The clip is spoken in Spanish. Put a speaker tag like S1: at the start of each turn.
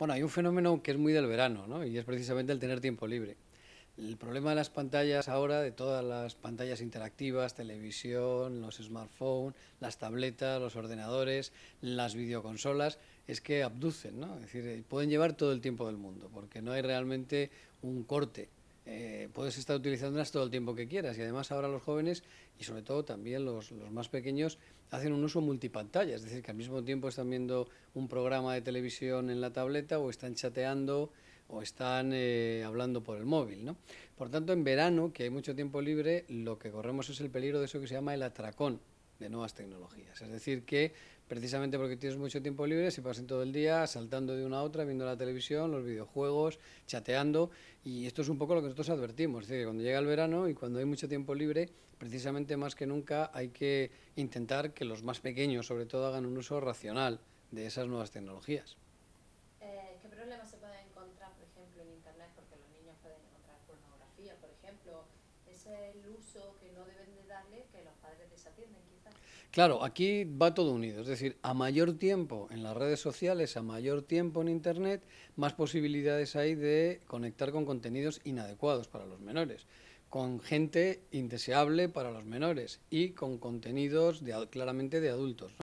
S1: Bueno, hay un fenómeno que es muy del verano, ¿no? Y es precisamente el tener tiempo libre. El problema de las pantallas ahora, de todas las pantallas interactivas, televisión, los smartphones, las tabletas, los ordenadores, las videoconsolas, es que abducen, ¿no? Es decir, eh, pueden llevar todo el tiempo del mundo, porque no hay realmente un corte eh, puedes estar utilizándolas todo el tiempo que quieras. Y además ahora los jóvenes, y sobre todo también los, más pequeños, hacen un uso multipantalla, es decir, que al mismo tiempo están viendo un programa de televisión en la tableta o están chateando o están eh, hablando por el móvil. ¿no? Por tanto, en verano, que hay mucho tiempo libre, lo que corremos es el peligro de eso que se llama el atracón de nuevas tecnologías. Es decir, que precisamente porque tienes mucho tiempo libre, se pasan todo el día saltando de una a otra, viendo la televisión, los videojuegos, chateando, y esto es un poco lo que nosotros advertimos, es decir, que cuando llega el verano y cuando hay mucho tiempo libre, precisamente más que nunca hay que intentar que los más pequeños, sobre todo, hagan un uso racional de esas nuevas tecnologías.
S2: Eh, ¿Qué problemas se pueden encontrar, por ejemplo, en Internet? Porque los niños pueden encontrar pornografía, por ejemplo, el uso que no deben
S1: Claro, aquí va todo unido, es decir, a mayor tiempo en las redes sociales, a mayor tiempo en Internet, más posibilidades hay de conectar con contenidos inadecuados para los menores con gente indeseable para los menores y con contenidos de, claramente de adultos.